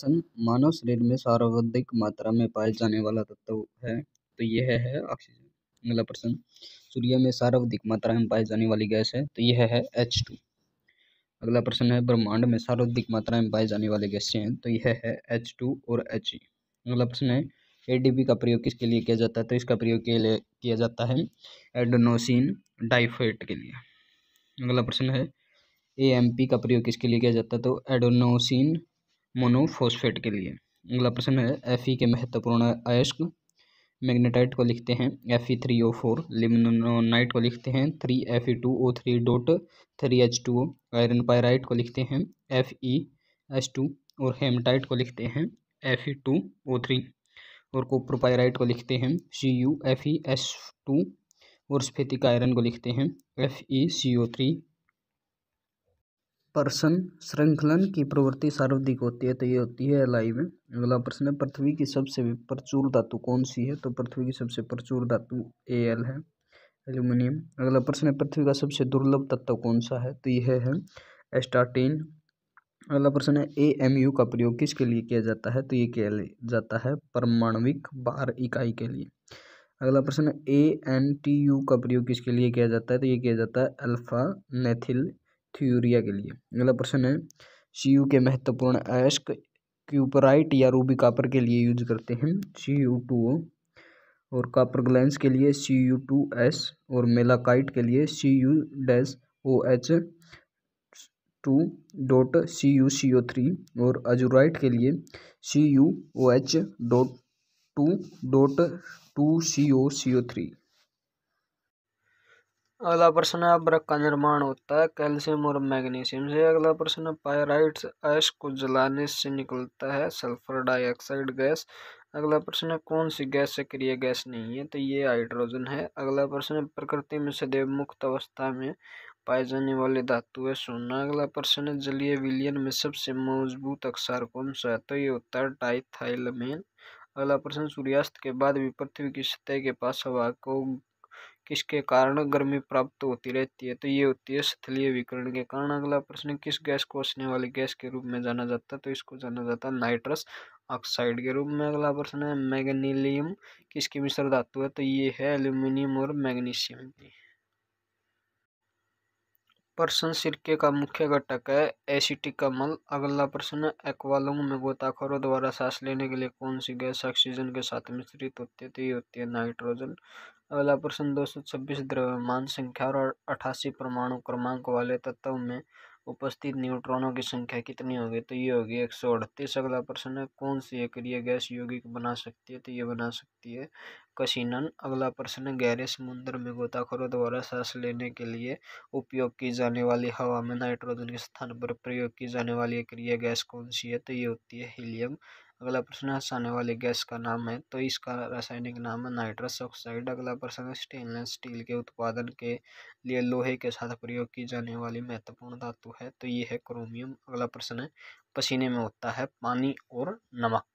सन मानव शरीर में सर्वाधिक मात्रा में पाए जाने वाला तत्व है तो यह है ऑक्सीजन अगला प्रश्न सूर्य में सर्वाधिक मात्रा में पाई जाने वाली गैस है तो यह है एच टू अगला प्रश्न है ब्रह्मांड में सर्वाधिक मात्रा में पाए जाने वाले गैसें हैं तो यह है एच टू और एच ई e। अगला प्रश्न है एडीपी का प्रयोग किसके लिए किया जाता है तो इसका प्रयोग के लिए किया जाता है एडोनोसिन डाइफेट के लिए अगला प्रश्न है पी का प्रयोग किसके लिए किया जाता है तो एडोनोसिन मोनोफोस्फेट के लिए अगला प्रश्न है एफ के महत्वपूर्ण अयस्क मैग्नेटाइट को लिखते हैं F E three O four limonite को लिखते हैं three F E two O three dot three H two O iron pyrite को लिखते हैं एफ ई एच टू और हेमटाइट को लिखते हैं F E two O three और कोप्रोपायराइट को लिखते हैं C U F E S two और स्फेतिक आयरन को लिखते हैं F E C O three पर्सन श्रृंखलन की प्रवृत्ति सर्वाधिक होती है तो ये होती है एल आई में अगला प्रश्न है पृथ्वी की सबसे प्रचुर धातु कौन सी है तो पृथ्वी की सबसे प्रचुर धातु ए एल है एल्यूमिनियम अगला प्रश्न है पृथ्वी का सबसे दुर्लभ तत्व कौन सा है तो यह है एस्टाटीन अगला प्रश्न है ए एम यू का प्रयोग किसके लिए किया जाता है तो ये किया जाता है परमाणविक बार इकाई के लिए अगला प्रश्न ए एन टी यू का प्रयोग किसके लिए किया जाता है तो ये किया जाता है अल्फा नेथिल थ्यूरिया के लिए अगला प्रश्न है सी यू के महत्वपूर्ण अयस्क क्यूपराइट या रूबी कापर के लिए यूज करते हैं सी यू टू ओ और कापर ग्लैंस के लिए सी यू टू एस और मेलाकाइट के लिए C U dash O H two dot C U C O three और अजूराइट के लिए C U O H dot two dot two C O C O three अगला प्रश्न है अब्रक का निर्माण होता है कैल्शियम और मैग्नीशियम से अगला प्रश्न है पायराइट्स ऐश को जलाने से निकलता है सल्फर डाइऑक्साइड गैस अगला प्रश्न है कौन सी गैस सक्रिय गैस नहीं है तो ये हाइड्रोजन है अगला प्रश्न है प्रकृति में सदैव मुक्त अवस्था में पाए जाने वाले धातु है सोना अगला प्रश्न है जलीय विलियन में सबसे मजबूत अक्षर कौन सा है तो ये होता है डाइथाइलमेन अगला प्रश्न सूर्यास्त के बाद भी पृथ्वी की सतह के पास हवा को किसके कारण गर्मी प्राप्त होती रहती है तो ये होती है स्थलीय विकरण के कारण अगला प्रश्न किस गैस को हंसने वाली गैस के रूप में जाना जाता है तो इसको जाना जाता है नाइट्रस ऑक्साइड के रूप में अगला प्रश्न है मैग्नीलियम किसकी मिश्र धातु है तो ये है एल्यूमिनियम और मैग्नीशियम की प्रश्न सिरके का मुख्य घटक है एसिटिक अम्ल अगला प्रश्न एक्वालोंग में गोताखोरों द्वारा सांस लेने के लिए कौन सी गैस ऑक्सीजन के साथ मिश्रित होती है तो ये होती है नाइट्रोजन अगला प्रश्न दो सौ छब्बीस द्रव्यमान संख्या और अठासी परमाणु क्रमांक वाले तत्व में उपस्थित न्यूट्रॉनों की संख्या कितनी होगी तो ये होगी एक सौ अड़तीस अगला प्रश्न है कौन सी क्रिया गैस यौगिक बना सकती है तो ये बना सकती है कसिनन अगला प्रश्न है गहरे समुद्र में गोताखोरों द्वारा सांस लेने के लिए उपयोग की जाने वाली हवा में नाइट्रोजन के स्थान पर प्रयोग की जाने वाली क्रिया गैस कौन सी है तो ये होती है हीलियम अगला प्रश्न आने वाले गैस का नाम है तो इसका रासायनिक नाम है नाइट्रस ऑक्साइड अगला प्रश्न है स्टेनलेस स्टील के उत्पादन के लिए लोहे के साथ प्रयोग की जाने वाली महत्वपूर्ण धातु है तो ये है क्रोमियम अगला प्रश्न है पसीने में होता है पानी और नमक